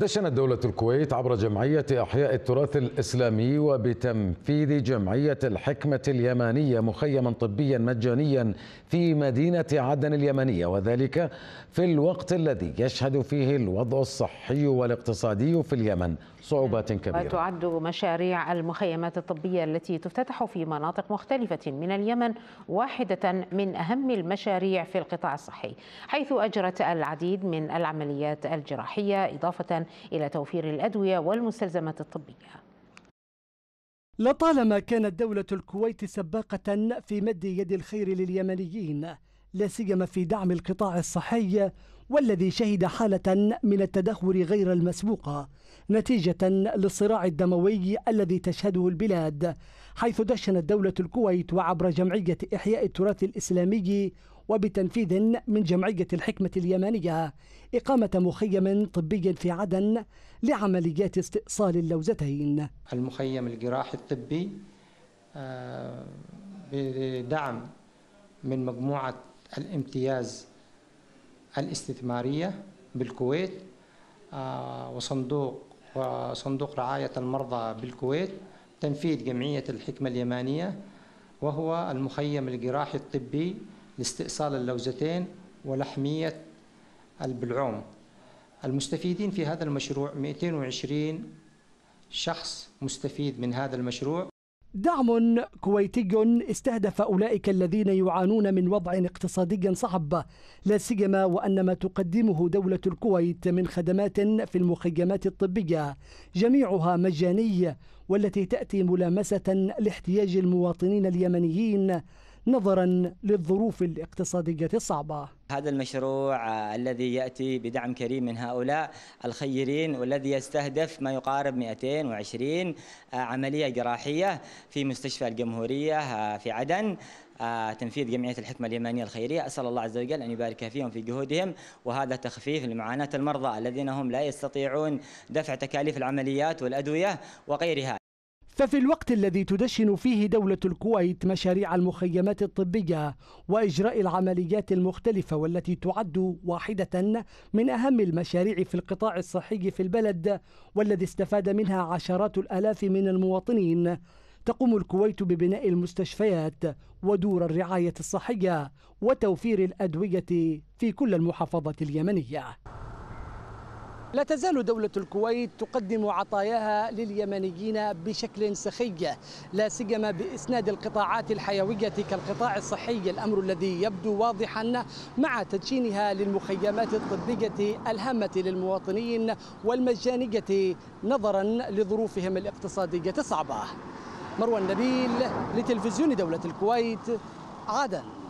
دشنت دولة الكويت عبر جمعية أحياء التراث الإسلامي وبتنفيذ جمعية الحكمة اليمانية مخيما طبيا مجانيا في مدينة عدن اليمنية وذلك في الوقت الذي يشهد فيه الوضع الصحي والاقتصادي في اليمن صعوبات كبيرة وتعد مشاريع المخيمات الطبية التي تفتتح في مناطق مختلفة من اليمن واحدة من أهم المشاريع في القطاع الصحي حيث أجرت العديد من العمليات الجراحية إضافة إلى توفير الأدوية والمستلزمات الطبية لطالما كانت دولة الكويت سباقة في مد يد الخير لليمنيين لا سيما في دعم القطاع الصحي والذي شهد حالة من التدهور غير المسبوقة نتيجة للصراع الدموي الذي تشهده البلاد حيث دشنت دولة الكويت وعبر جمعية إحياء التراث الإسلامي وبتنفيذ من جمعية الحكمة اليمانية إقامة مخيم طبي في عدن لعمليات استئصال اللوزتين المخيم الجراحي الطبي آه، بدعم من مجموعة الامتياز الاستثمارية بالكويت آه، وصندوق وصندوق رعاية المرضى بالكويت تنفيذ جمعية الحكمة اليمانية وهو المخيم الجراحي الطبي لاستئصال اللوزتين ولحمية البلعوم المستفيدين في هذا المشروع 220 شخص مستفيد من هذا المشروع دعم كويتي استهدف أولئك الذين يعانون من وضع اقتصادي صعب لا سيما وأن ما تقدمه دولة الكويت من خدمات في المخيمات الطبية جميعها مجانية والتي تأتي ملامسة لاحتياج المواطنين اليمنيين نظرا للظروف الاقتصادية الصعبة هذا المشروع آه، الذي يأتي بدعم كريم من هؤلاء الخيرين والذي يستهدف ما يقارب 220 آه، عملية جراحية في مستشفى الجمهورية آه، في عدن تنفيذ جمعية الحكمة اليمانية الخيرية أسأل الله عز وجل أن يبارك فيهم في جهودهم وهذا تخفيف لمعاناة المرضى الذين هم لا يستطيعون دفع تكاليف العمليات والأدوية وغيرها ففي الوقت الذي تدشن فيه دولة الكويت مشاريع المخيمات الطبية وإجراء العمليات المختلفة والتي تعد واحدة من أهم المشاريع في القطاع الصحي في البلد والذي استفاد منها عشرات الآلاف من المواطنين تقوم الكويت ببناء المستشفيات ودور الرعاية الصحية وتوفير الأدوية في كل المحافظة اليمنية لا تزال دولة الكويت تقدم عطاياها لليمنيين بشكل سخي لا سيما بإسناد القطاعات الحيوية كالقطاع الصحي الأمر الذي يبدو واضحا مع تدشينها للمخيمات الطبية الهامة للمواطنين والمجانية نظرا لظروفهم الاقتصادية الصعبة مروى النبيل لتلفزيون دولة الكويت عدن